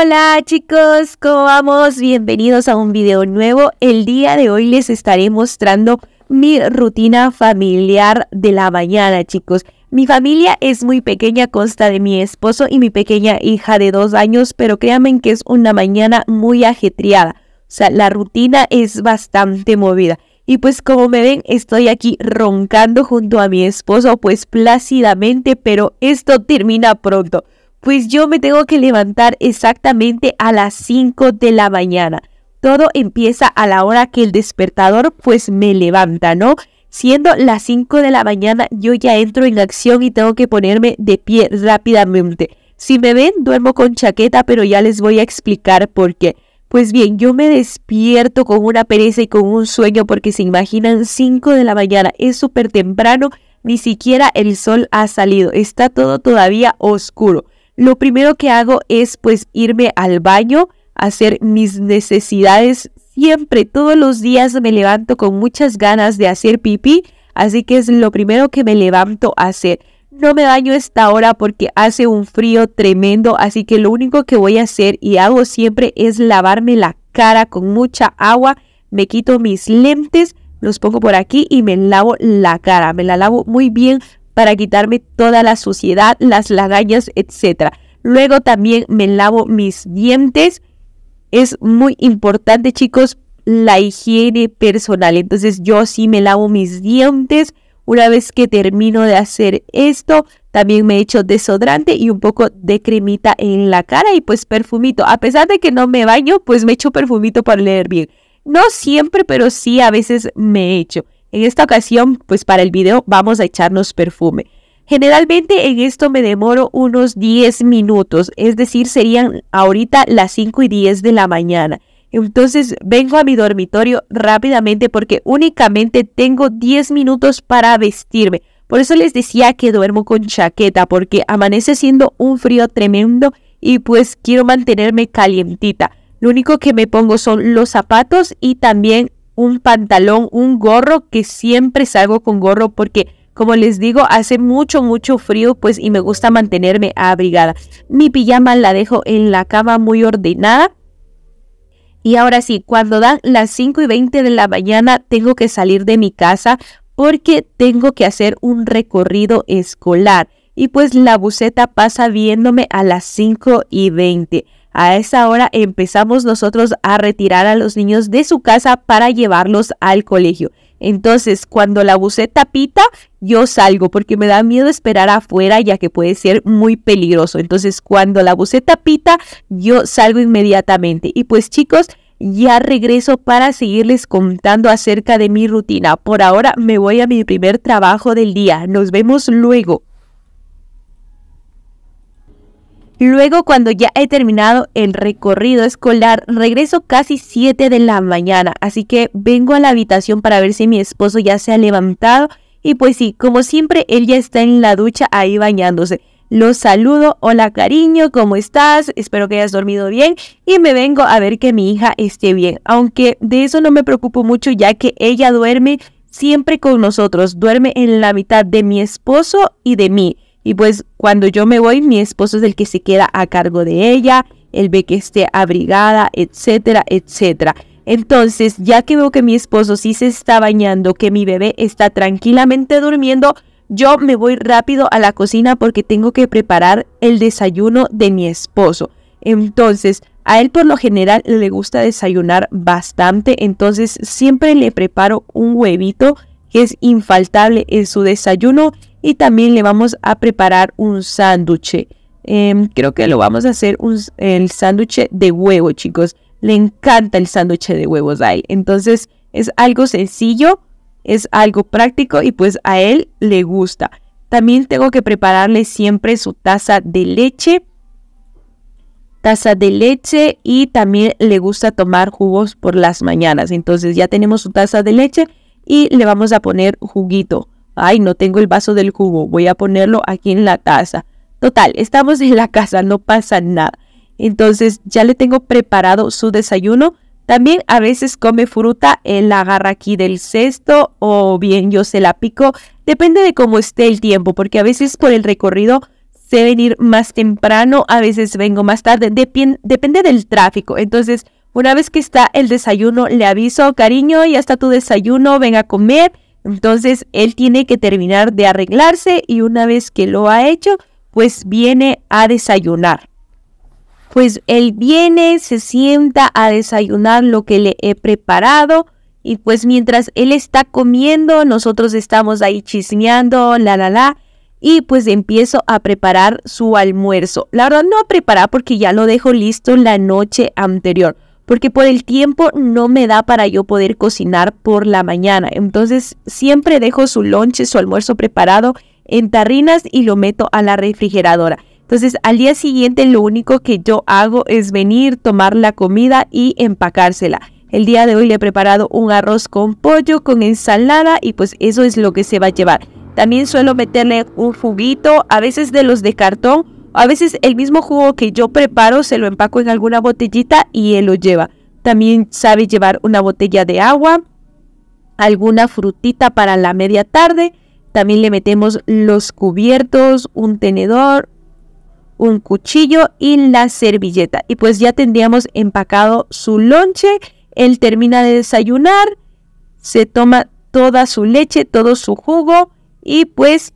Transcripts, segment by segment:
Hola chicos, ¿cómo vamos? Bienvenidos a un video nuevo. El día de hoy les estaré mostrando mi rutina familiar de la mañana chicos. Mi familia es muy pequeña, consta de mi esposo y mi pequeña hija de dos años, pero créanme que es una mañana muy ajetreada. O sea, la rutina es bastante movida. Y pues como me ven, estoy aquí roncando junto a mi esposo, pues plácidamente, pero esto termina pronto. Pues yo me tengo que levantar exactamente a las 5 de la mañana. Todo empieza a la hora que el despertador pues me levanta, ¿no? Siendo las 5 de la mañana yo ya entro en acción y tengo que ponerme de pie rápidamente. Si me ven, duermo con chaqueta, pero ya les voy a explicar por qué. Pues bien, yo me despierto con una pereza y con un sueño porque se imaginan 5 de la mañana, es súper temprano, ni siquiera el sol ha salido, está todo todavía oscuro lo primero que hago es pues irme al baño, hacer mis necesidades. Siempre, todos los días me levanto con muchas ganas de hacer pipí, así que es lo primero que me levanto a hacer. No me baño esta hora porque hace un frío tremendo, así que lo único que voy a hacer y hago siempre es lavarme la cara con mucha agua, me quito mis lentes, los pongo por aquí y me lavo la cara, me la lavo muy bien para quitarme toda la suciedad, las lagañas, etc. Luego también me lavo mis dientes. Es muy importante, chicos, la higiene personal. Entonces yo sí me lavo mis dientes. Una vez que termino de hacer esto, también me echo desodorante y un poco de cremita en la cara y pues perfumito. A pesar de que no me baño, pues me echo perfumito para leer bien. No siempre, pero sí a veces me echo. En esta ocasión, pues para el video vamos a echarnos perfume. Generalmente en esto me demoro unos 10 minutos, es decir, serían ahorita las 5 y 10 de la mañana. Entonces vengo a mi dormitorio rápidamente porque únicamente tengo 10 minutos para vestirme. Por eso les decía que duermo con chaqueta porque amanece siendo un frío tremendo y pues quiero mantenerme calientita. Lo único que me pongo son los zapatos y también un pantalón, un gorro, que siempre salgo con gorro porque, como les digo, hace mucho, mucho frío, pues, y me gusta mantenerme abrigada. Mi pijama la dejo en la cama muy ordenada. Y ahora sí, cuando dan las 5 y 20 de la mañana, tengo que salir de mi casa porque tengo que hacer un recorrido escolar. Y pues la buceta pasa viéndome a las 5 y 20. A esa hora empezamos nosotros a retirar a los niños de su casa para llevarlos al colegio. Entonces, cuando la buceta pita, yo salgo porque me da miedo esperar afuera ya que puede ser muy peligroso. Entonces, cuando la buceta pita, yo salgo inmediatamente. Y pues chicos, ya regreso para seguirles contando acerca de mi rutina. Por ahora me voy a mi primer trabajo del día. Nos vemos luego. Luego, cuando ya he terminado el recorrido escolar, regreso casi 7 de la mañana, así que vengo a la habitación para ver si mi esposo ya se ha levantado. Y pues sí, como siempre, él ya está en la ducha ahí bañándose. Los saludo, hola cariño, ¿cómo estás? Espero que hayas dormido bien y me vengo a ver que mi hija esté bien, aunque de eso no me preocupo mucho ya que ella duerme siempre con nosotros, duerme en la mitad de mi esposo y de mí. Y pues cuando yo me voy, mi esposo es el que se queda a cargo de ella, él ve que esté abrigada, etcétera, etcétera. Entonces, ya que veo que mi esposo sí se está bañando, que mi bebé está tranquilamente durmiendo, yo me voy rápido a la cocina porque tengo que preparar el desayuno de mi esposo. Entonces, a él por lo general le gusta desayunar bastante, entonces siempre le preparo un huevito que es infaltable en su desayuno y también le vamos a preparar un sándwich. Em, creo que lo vamos a hacer el sándwich de huevo, chicos. Le encanta el sándwich de huevos ahí. Entonces es algo sencillo, es algo práctico y pues a él le gusta. También tengo que prepararle siempre su taza de leche. Taza de leche y también le gusta tomar jugos por las mañanas. Entonces ya tenemos su taza de leche y le vamos a poner juguito ay, no tengo el vaso del cubo, voy a ponerlo aquí en la taza. Total, estamos en la casa, no pasa nada. Entonces ya le tengo preparado su desayuno. También a veces come fruta, él la agarra aquí del cesto o bien yo se la pico. Depende de cómo esté el tiempo, porque a veces por el recorrido sé venir más temprano, a veces vengo más tarde, depende del tráfico. Entonces, una vez que está el desayuno, le aviso, cariño, ya está tu desayuno, ven a comer. Entonces él tiene que terminar de arreglarse y una vez que lo ha hecho, pues viene a desayunar. Pues él viene, se sienta a desayunar lo que le he preparado y pues mientras él está comiendo, nosotros estamos ahí chismeando, la la la, y pues empiezo a preparar su almuerzo. La verdad no a preparar porque ya lo dejo listo la noche anterior porque por el tiempo no me da para yo poder cocinar por la mañana. Entonces siempre dejo su lonche, su almuerzo preparado en tarrinas y lo meto a la refrigeradora. Entonces al día siguiente lo único que yo hago es venir, tomar la comida y empacársela. El día de hoy le he preparado un arroz con pollo, con ensalada y pues eso es lo que se va a llevar. También suelo meterle un juguito, a veces de los de cartón a veces el mismo jugo que yo preparo se lo empaco en alguna botellita y él lo lleva. También sabe llevar una botella de agua, alguna frutita para la media tarde. También le metemos los cubiertos, un tenedor, un cuchillo y la servilleta. Y pues ya tendríamos empacado su lonche. Él termina de desayunar, se toma toda su leche, todo su jugo y pues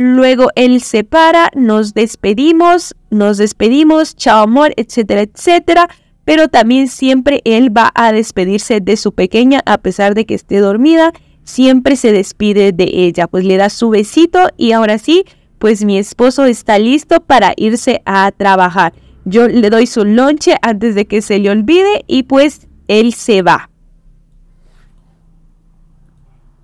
Luego él se para, nos despedimos, nos despedimos, chao amor, etcétera, etcétera. Pero también siempre él va a despedirse de su pequeña a pesar de que esté dormida. Siempre se despide de ella, pues le da su besito y ahora sí, pues mi esposo está listo para irse a trabajar. Yo le doy su lonche antes de que se le olvide y pues él se va.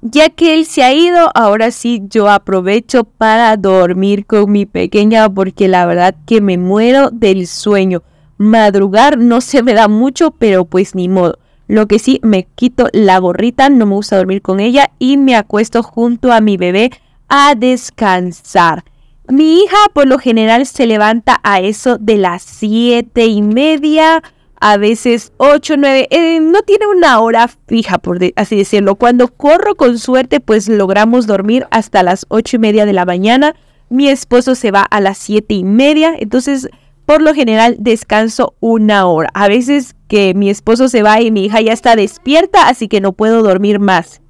Ya que él se ha ido, ahora sí yo aprovecho para dormir con mi pequeña porque la verdad que me muero del sueño. Madrugar no se me da mucho, pero pues ni modo. Lo que sí, me quito la gorrita, no me gusta dormir con ella y me acuesto junto a mi bebé a descansar. Mi hija por lo general se levanta a eso de las siete y media, a veces 8, 9, eh, no tiene una hora fija, por así decirlo. Cuando corro con suerte, pues logramos dormir hasta las 8 y media de la mañana. Mi esposo se va a las 7 y media, entonces por lo general descanso una hora. A veces que mi esposo se va y mi hija ya está despierta, así que no puedo dormir más.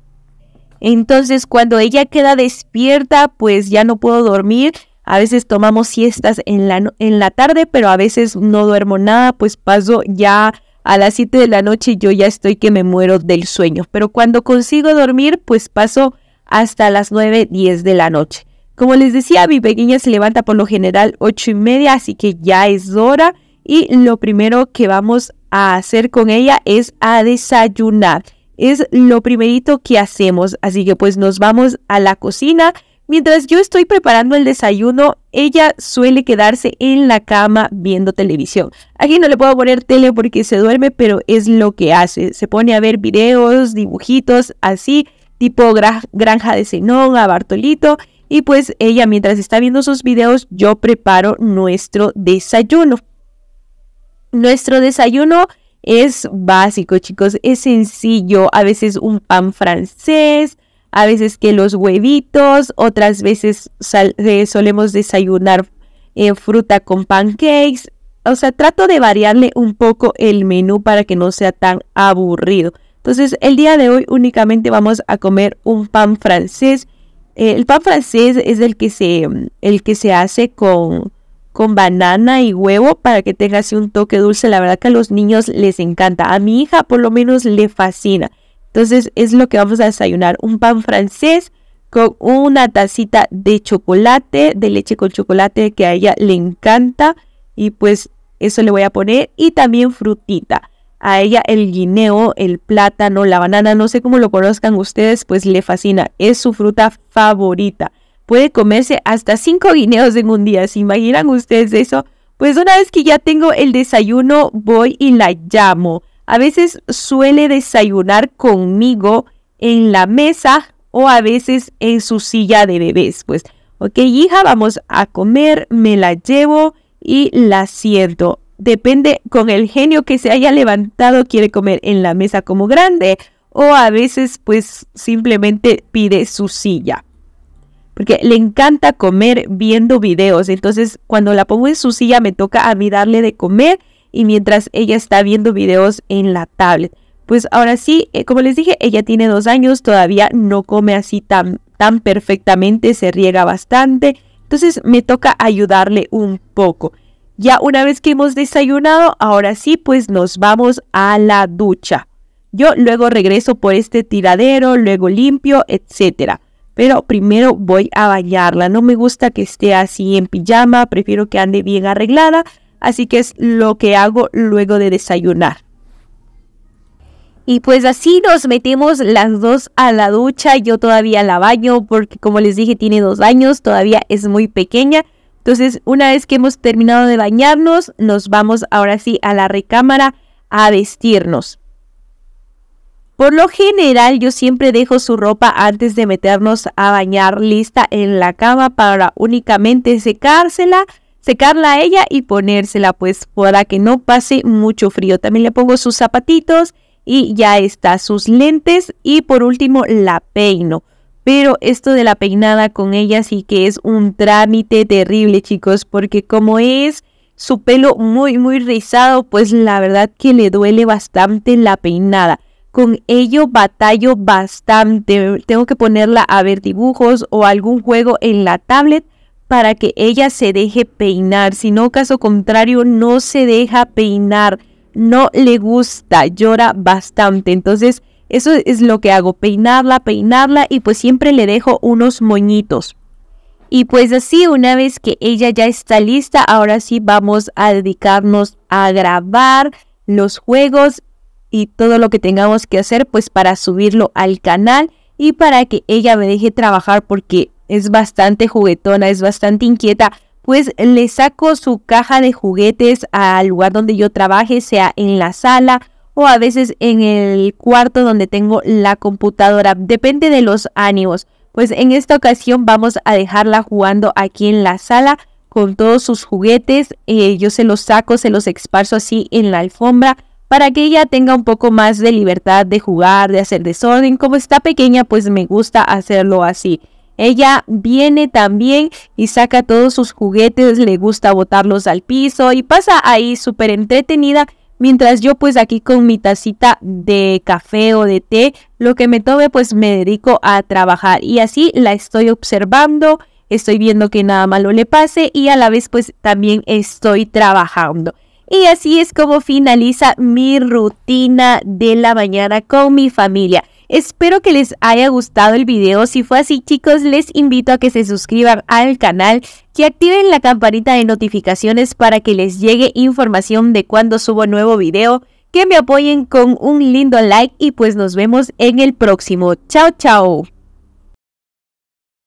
Entonces cuando ella queda despierta, pues ya no puedo dormir a veces tomamos siestas en la, en la tarde, pero a veces no duermo nada, pues paso ya a las 7 de la noche y yo ya estoy que me muero del sueño. Pero cuando consigo dormir, pues paso hasta las 9, 10 de la noche. Como les decía, mi pequeña se levanta por lo general 8 y media, así que ya es hora. Y lo primero que vamos a hacer con ella es a desayunar. Es lo primerito que hacemos. Así que pues nos vamos a la cocina Mientras yo estoy preparando el desayuno, ella suele quedarse en la cama viendo televisión. Aquí no le puedo poner tele porque se duerme, pero es lo que hace. Se pone a ver videos, dibujitos, así, tipo granja de Zenón, a Bartolito. Y pues ella mientras está viendo sus videos, yo preparo nuestro desayuno. Nuestro desayuno es básico, chicos, es sencillo. A veces un pan francés, a veces que los huevitos, otras veces eh, solemos desayunar eh, fruta con pancakes. O sea, trato de variarle un poco el menú para que no sea tan aburrido. Entonces, el día de hoy únicamente vamos a comer un pan francés. Eh, el pan francés es el que se, mm, el que se hace con, con banana y huevo para que tenga así un toque dulce. La verdad que a los niños les encanta. A mi hija por lo menos le fascina. Entonces es lo que vamos a desayunar, un pan francés con una tacita de chocolate, de leche con chocolate que a ella le encanta y pues eso le voy a poner y también frutita. A ella el guineo, el plátano, la banana, no sé cómo lo conozcan ustedes, pues le fascina, es su fruta favorita. Puede comerse hasta cinco guineos en un día, ¿se imaginan ustedes eso? Pues una vez que ya tengo el desayuno, voy y la llamo. A veces suele desayunar conmigo en la mesa o a veces en su silla de bebés. Pues, ok, hija, vamos a comer, me la llevo y la siento. Depende con el genio que se haya levantado, quiere comer en la mesa como grande o a veces pues simplemente pide su silla. Porque le encanta comer viendo videos. Entonces cuando la pongo en su silla me toca a mí darle de comer y mientras ella está viendo videos en la tablet. Pues ahora sí, eh, como les dije, ella tiene dos años, todavía no come así tan, tan perfectamente, se riega bastante, entonces me toca ayudarle un poco. Ya una vez que hemos desayunado, ahora sí, pues nos vamos a la ducha. Yo luego regreso por este tiradero, luego limpio, etcétera. Pero primero voy a bañarla. No me gusta que esté así en pijama, prefiero que ande bien arreglada así que es lo que hago luego de desayunar. Y pues así nos metemos las dos a la ducha. Yo todavía la baño porque como les dije tiene dos baños todavía es muy pequeña. Entonces una vez que hemos terminado de bañarnos, nos vamos ahora sí a la recámara a vestirnos. Por lo general yo siempre dejo su ropa antes de meternos a bañar lista en la cama para únicamente secársela secarla a ella y ponérsela pues para que no pase mucho frío. También le pongo sus zapatitos y ya está, sus lentes y por último la peino. Pero esto de la peinada con ella sí que es un trámite terrible chicos porque como es su pelo muy muy rizado pues la verdad que le duele bastante la peinada. Con ello batallo bastante. Tengo que ponerla a ver dibujos o algún juego en la tablet para que ella se deje peinar, si no caso contrario no se deja peinar, no le gusta, llora bastante. Entonces, eso es lo que hago, peinarla, peinarla y pues siempre le dejo unos moñitos. Y pues así, una vez que ella ya está lista, ahora sí vamos a dedicarnos a grabar los juegos y todo lo que tengamos que hacer pues para subirlo al canal y para que ella me deje trabajar porque es bastante juguetona, es bastante inquieta, pues le saco su caja de juguetes al lugar donde yo trabaje, sea en la sala o a veces en el cuarto donde tengo la computadora. Depende de los ánimos. Pues en esta ocasión vamos a dejarla jugando aquí en la sala con todos sus juguetes. Eh, yo se los saco, se los esparzo así en la alfombra para que ella tenga un poco más de libertad de jugar, de hacer desorden. Como está pequeña, pues me gusta hacerlo así. Ella viene también y saca todos sus juguetes, le gusta botarlos al piso y pasa ahí súper entretenida. Mientras yo pues aquí con mi tacita de café o de té, lo que me tome pues me dedico a trabajar y así la estoy observando, estoy viendo que nada malo le pase y a la vez pues también estoy trabajando. Y así es como finaliza mi rutina de la mañana con mi familia. Espero que les haya gustado el video. Si fue así, chicos, les invito a que se suscriban al canal, que activen la campanita de notificaciones para que les llegue información de cuando subo nuevo video, que me apoyen con un lindo like y pues nos vemos en el próximo. Chao, chao.